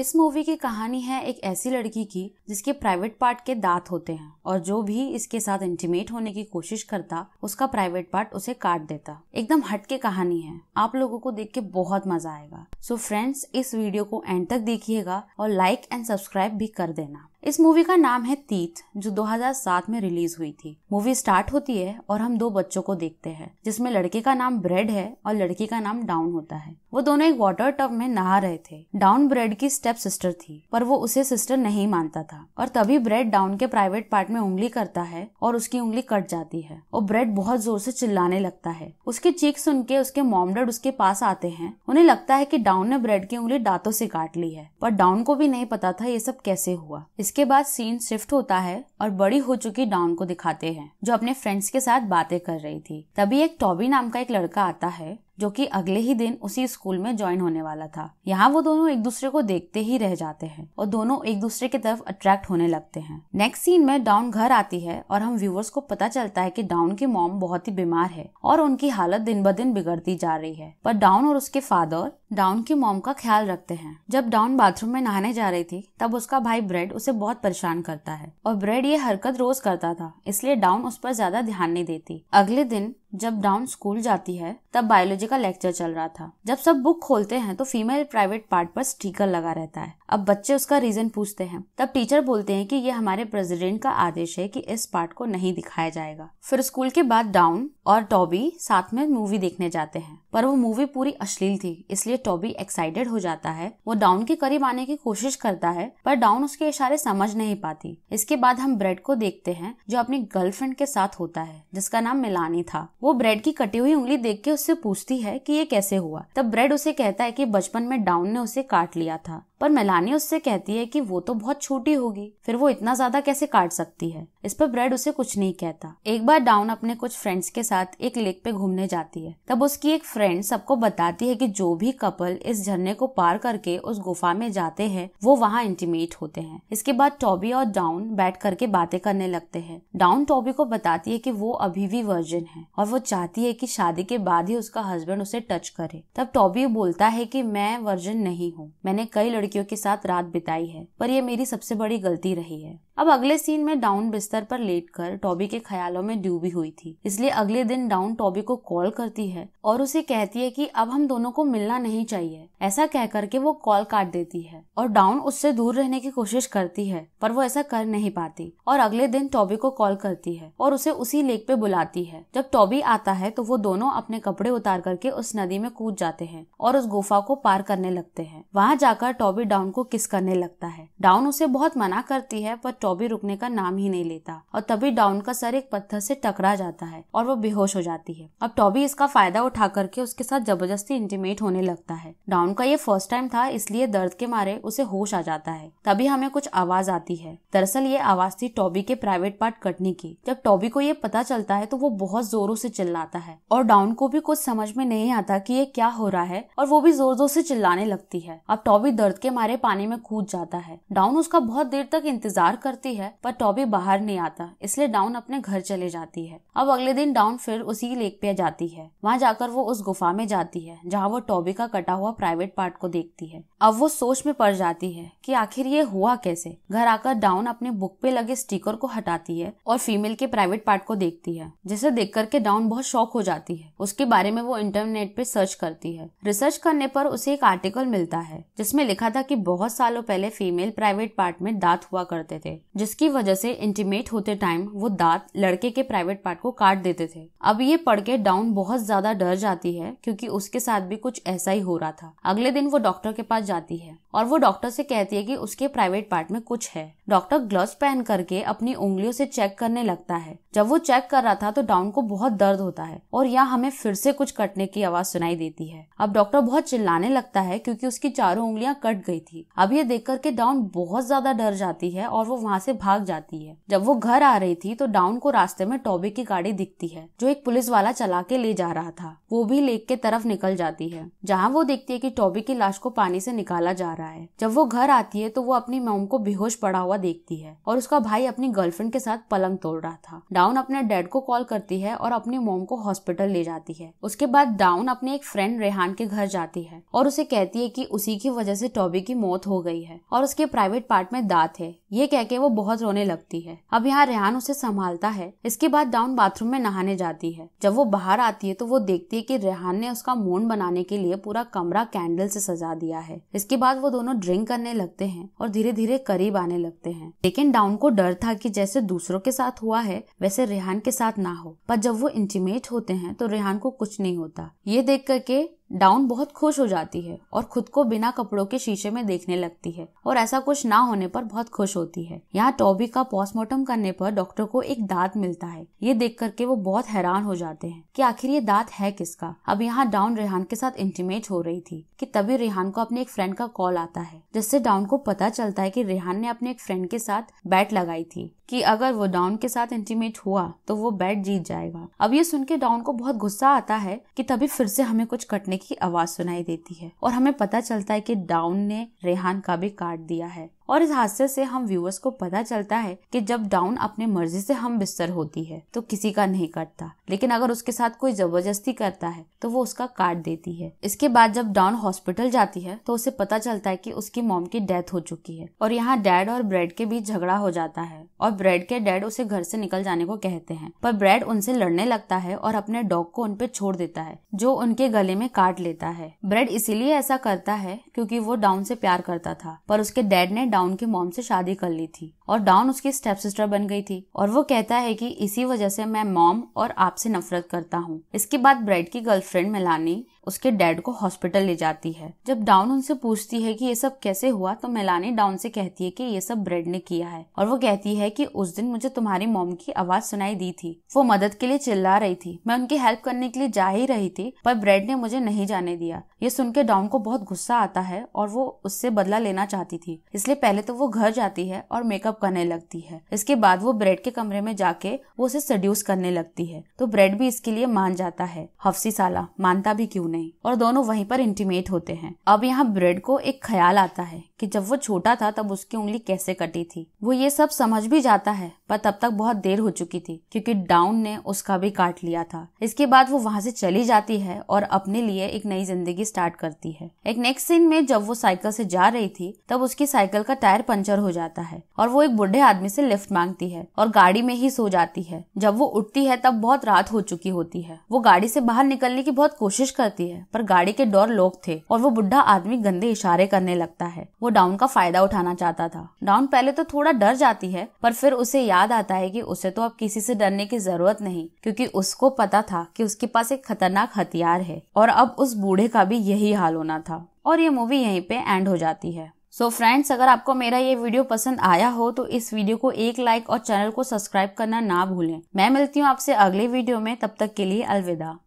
इस मूवी की कहानी है एक ऐसी लड़की की जिसके प्राइवेट पार्ट के दांत होते हैं और जो भी इसके साथ इंटीमेट होने की कोशिश करता उसका प्राइवेट पार्ट उसे काट देता एकदम हटके कहानी है आप लोगों को देख के बहुत मजा आएगा सो so फ्रेंड्स इस वीडियो को एंड तक देखिएगा और लाइक एंड सब्सक्राइब भी कर देना इस मूवी का नाम है तीत जो 2007 में रिलीज हुई थी मूवी स्टार्ट होती है और हम दो बच्चों को देखते हैं जिसमें लड़के का नाम ब्रेड है और लड़की का नाम डाउन होता है वो दोनों एक वाटर टब में नहा रहे थे डाउन ब्रेड की स्टेप सिस्टर थी पर वो उसे सिस्टर नहीं मानता था और तभी ब्रेड डाउन के प्राइवेट पार्ट में उंगली करता है और उसकी उंगली कट जाती है और ब्रेड बहुत जोर से चिल्लाने लगता है उसकी चीख सुन के उसके मॉमडेड उसके पास आते हैं उन्हें लगता है की डाउन ने ब्रेड की उंगली दांतों से काट ली है पर डाउन को भी नहीं पता था ये सब कैसे हुआ इसके बाद सीन शिफ्ट होता है और बड़ी हो चुकी डॉन को दिखाते हैं जो अपने फ्रेंड्स के साथ बातें कर रही थी तभी एक टॉबी नाम का एक लड़का आता है जो कि अगले ही दिन उसी स्कूल में ज्वाइन होने वाला था यहाँ वो दोनों एक दूसरे को देखते ही रह जाते हैं और दोनों एक दूसरे की तरफ अट्रैक्ट होने लगते हैं नेक्स्ट सीन में डाउन घर आती है और हम व्यूवर्स को पता चलता है की डाउन की मॉम बहुत ही बीमार है और उनकी हालत दिन ब दिन बिगड़ती जा रही है पर डाउन और उसके फादर डाउन की मॉम का ख्याल रखते हैं जब डाउन बाथरूम में नहाने जा रही थी तब उसका भाई ब्रेड उसे बहुत परेशान करता है और ब्रेड ये हरकत रोज करता था इसलिए डाउन उस पर ज्यादा ध्यान नहीं देती अगले दिन जब डाउन स्कूल जाती है तब बायोलॉजी का लेक्चर चल रहा था जब सब बुक खोलते हैं तो फीमेल प्राइवेट पार्ट पर स्टिकर लगा रहता है अब बच्चे उसका रीजन पूछते हैं तब टीचर बोलते हैं कि ये हमारे प्रेसिडेंट का आदेश है कि इस पार्ट को नहीं दिखाया जाएगा फिर स्कूल के बाद डाउन और टॉबी साथ में मूवी देखने जाते हैं पर वो मूवी पूरी अश्लील थी इसलिए टॉबी एक्साइटेड हो जाता है वो डाउन के करीब आने की कोशिश करता है पर डाउन उसके इशारे समझ नहीं पाती इसके बाद हम ब्रेड को देखते हैं जो अपनी गर्लफ्रेंड के साथ होता है जिसका नाम मिलानी था वो ब्रेड की कटी हुई उंगली देख के उससे पूछती है कि ये कैसे हुआ तब ब्रेड उसे कहता है कि बचपन में डाउन ने उसे काट लिया था पर मेलानी उससे कहती है कि वो तो बहुत छोटी होगी फिर वो इतना ज्यादा कैसे काट सकती है इस पर ब्रेड उसे कुछ नहीं कहता एक बार डाउन अपने कुछ फ्रेंड्स के साथ एक लेक पे घूमने जाती है तब उसकी एक फ्रेंड सबको बताती है कि जो भी कपल इस झरने को पार करके उस गुफा में जाते हैं वो वहाँ इंटीमेट होते हैं इसके बाद टॉबी और डाउन बैठ करके बातें करने लगते हैं डाउन टॉबी को बताती है की वो अभी भी वर्जन है और वो चाहती है कि शादी के बाद ही उसका हस्बैंड उसे टच करे तब टॉबी बोलता है कि मैं वर्जन नहीं हूँ मैंने कई लड़कियों के साथ रात बिताई है पर यह मेरी सबसे बड़ी गलती रही है अब अगले सीन में डाउन बिस्तर पर लेटकर टॉबी के ख्यालों में डूबी हुई थी इसलिए अगले दिन डाउन टॉबी को कॉल करती है और उसे कहती है कि अब हम दोनों को मिलना नहीं चाहिए ऐसा कह के वो कॉल काट देती है और डाउन उससे दूर रहने की कोशिश करती है पर वो ऐसा कर नहीं पाती और अगले दिन टॉबी को कॉल करती है और उसे उसी लेक पे बुलाती है जब टॉबी आता है तो वो दोनों अपने कपड़े उतार करके उस नदी में कूद जाते हैं और उस गुफा को पार करने लगते हैं वहाँ जाकर टॉबी डाउन को किस करने लगता है डाउन उसे बहुत मना करती है पर चौबी रुकने का नाम ही नहीं लेता और तभी डाउन का सर एक पत्थर से टकरा जाता है और वो बेहोश हो जाती है अब टॉबी इसका फायदा उठा करके उसके साथ जबरदस्ती इंटीमेट होने लगता है डाउन का ये फर्स्ट टाइम था इसलिए दर्द के मारे उसे होश आ जाता है तभी हमें कुछ आवाज आती है दरअसल ये आवाज थी टॉबी के प्राइवेट पार्ट कटने की जब टॉबी को ये पता चलता है तो वो बहुत जोरों से चिल्लाता है और डाउन को भी कुछ समझ में नहीं आता की ये क्या हो रहा है और वो भी जोर जोर से चिल्लाने लगती है अब टॉबी दर्द के मारे पानी में कूद जाता है डाउन उसका बहुत देर तक इंतजार कर करती है पर टॉबी बाहर नहीं आता इसलिए डाउन अपने घर चले जाती है अब अगले दिन डाउन फिर उसी लेक पे जाती है वहाँ जाकर वो उस गुफा में जाती है जहाँ वो टॉबी का कटा हुआ प्राइवेट पार्ट को देखती है अब वो सोच में पड़ जाती है की आखिर ये हुआ कैसे घर आकर डाउन अपने बुक पे लगे स्टीकर को हटाती है और फीमेल के प्राइवेट पार्ट को देखती है जिसे देख करके डाउन बहुत शौक हो जाती है उसके बारे में वो इंटरनेट पे सर्च करती है रिसर्च करने पर उसे एक आर्टिकल मिलता है जिसमें लिखा था कि बहुत सालों पहले फीमेल प्राइवेट पार्ट में दांत हुआ करते थे जिसकी वजह से इंटीमेट होते टाइम वो दांत लड़के के प्राइवेट पार्ट को काट देते थे अब ये पढ़ के डाउन बहुत ज्यादा डर जाती है क्योंकि उसके साथ भी कुछ ऐसा ही हो रहा था अगले दिन वो डॉक्टर के पास जाती है और वो डॉक्टर से कहती है कि उसके प्राइवेट पार्ट में कुछ है डॉक्टर ग्लव्स पहन करके अपनी उंगलियों से चेक करने लगता है जब वो चेक कर रहा था तो डाउन को बहुत दर्द होता है और यहाँ हमें फिर से कुछ कटने की आवाज सुनाई देती है अब डॉक्टर बहुत चिल्लाने लगता है क्योंकि उसकी चारों उंगलियां कट गई थी अब ये देख करके डाउन बहुत ज्यादा डर जाती है और वो वहाँ से भाग जाती है जब वो घर आ रही थी तो डाउन को रास्ते में टॉबी की गाड़ी दिखती है जो एक पुलिस वाला चला के ले जा रहा था वो भी लेक के तरफ निकल जाती है जहाँ वो देखती है की टॉबी की लाश को पानी से निकाला जा रहा है जब वो घर आती है तो वो अपनी मोम को बेहोश पड़ा हुआ देखती है और उसका भाई अपनी गर्लफ्रेंड के साथ पलंग तोड़ रहा था डाउन अपने डैड को कॉल करती है और अपनी मोम को हॉस्पिटल ले जाती है उसके बाद डाउन अपने एक फ्रेंड रेहान के घर जाती है और उसे कहती है कि उसी की वजह से टॉबी की मौत हो गई है और उसके प्राइवेट पार्ट में दांत है ये कह के है वो बहुत रोने लगती है अब यहाँ रेहान उसे संभालता है इसके बाद डाउन बाथरूम में नहाने जाती है जब वो बाहर आती है तो वो देखती है कि रेहान ने उसका मोन बनाने के लिए पूरा कमरा कैंडल से सजा दिया है इसके बाद वो दोनों ड्रिंक करने लगते हैं और धीरे धीरे करीब आने लगते हैं लेकिन डाउन को डर था कि जैसे दूसरों के साथ हुआ है वैसे रेहान के साथ ना हो पर जब वो इंटीमेट होते हैं तो रेहान को कुछ नहीं होता ये देख करके डाउन बहुत खुश हो जाती है और खुद को बिना कपड़ों के शीशे में देखने लगती है और ऐसा कुछ ना होने पर बहुत खुश होती है यहाँ टॉबी का पोस्टमार्टम करने पर डॉक्टर को एक दांत मिलता है ये देख करके वो बहुत हैरान हो जाते हैं कि आखिर ये दांत है किसका अब यहाँ डाउन रेहान के साथ इंटीमेट हो रही थी कि तभी रेहान को अपने एक फ्रेंड का कॉल आता है जिससे डाउन को पता चलता है कि रेहान ने अपने एक फ्रेंड के साथ बैट लगाई थी कि अगर वो डाउन के साथ इंटीमेट हुआ तो वो बैट जीत जाएगा अब ये सुन के डाउन को बहुत गुस्सा आता है कि तभी फिर से हमें कुछ कटने की आवाज सुनाई देती है और हमें पता चलता है कि डाउन ने रेहान का भी काट दिया है और इस हादसे से हम व्यूअर्स को पता चलता है कि जब डाउन अपने मर्जी से हम बिस्तर होती है तो किसी का नहीं करता लेकिन अगर उसके साथ कोई जबरदस्ती करता है तो वो उसका काट देती है इसके बाद जब डाउन हॉस्पिटल जाती है तो उसे पता चलता है की उसकी मॉम की डेथ हो चुकी है और यहाँ डैड और ब्रेड के बीच झगड़ा हो जाता है और ब्रेड के डैड उसे घर से निकल जाने को कहते हैं पर ब्रेड उनसे लड़ने लगता है और अपने डॉग को उनपे छोड़ देता है जो उनके गले में काट लेता है ब्रेड इसीलिए ऐसा करता है क्योंकि वो डाउन से प्यार करता था पर उसके डैड ने डाउन डाउन के मॉम से शादी कर ली थी और डाउन उसकी स्टेप सिस्टर बन गई थी और वो कहता है कि इसी वजह से मैं मॉम और आपसे नफरत करता हूँ इसके बाद ब्राइड की गर्लफ्रेंड मिलानी उसके डैड को हॉस्पिटल ले जाती है जब डाउन उनसे पूछती है कि ये सब कैसे हुआ तो मेलानी डाउन से कहती है कि ये सब ब्रेड ने किया है और वो कहती है कि उस दिन मुझे तुम्हारी मोम की आवाज सुनाई दी थी वो मदद के लिए चिल्ला रही थी मैं उनकी हेल्प करने के लिए जा ही रही थी पर ब्रेड ने मुझे नहीं जाने दिया ये सुन के डाउन को बहुत गुस्सा आता है और वो उससे बदला लेना चाहती थी इसलिए पहले तो वो घर जाती है और मेकअप करने लगती है इसके बाद वो ब्रेड के कमरे में जाके वो उसे सड्यूस करने लगती है तो ब्रेड भी इसके लिए मान जाता है हफ्सी साला मानता भी क्यों नहीं नहीं और दोनों वहीं पर इंटीमेट होते हैं अब यहाँ ब्रेड को एक ख्याल आता है कि जब वो छोटा था तब उसकी उंगली कैसे कटी थी वो ये सब समझ भी जाता है पर तब तक बहुत देर हो चुकी थी क्योंकि डाउन ने उसका भी काट लिया था इसके बाद वो वहां से चली जाती है और अपने लिए एक नई जिंदगी स्टार्ट करती है एक नेक्स्ट सीन में जब वो साइकिल से जा रही थी तब उसकी साइकिल का टायर पंचर हो जाता है और वो एक बुढ़े आदमी से लिफ्ट मांगती है और गाड़ी में ही सो जाती है जब वो उठती है तब बहुत रात हो चुकी होती है वो गाड़ी से बाहर निकलने की बहुत कोशिश करती है पर गाड़ी के डोर लॉक थे और वो बुढ़ा आदमी गंदे इशारे करने लगता है वो डाउन का फायदा उठाना चाहता था डाउन पहले तो थोड़ा डर जाती है पर फिर उसे याद याद आता है कि उसे तो अब किसी से डरने की जरूरत नहीं क्योंकि उसको पता था कि उसके पास एक खतरनाक हथियार है और अब उस बूढ़े का भी यही हाल होना था और ये मूवी यहीं पे एंड हो जाती है सो so फ्रेंड्स अगर आपको मेरा ये वीडियो पसंद आया हो तो इस वीडियो को एक लाइक और चैनल को सब्सक्राइब करना ना भूलें मैं मिलती हूँ आपसे अगले वीडियो में तब तक के लिए अलविदा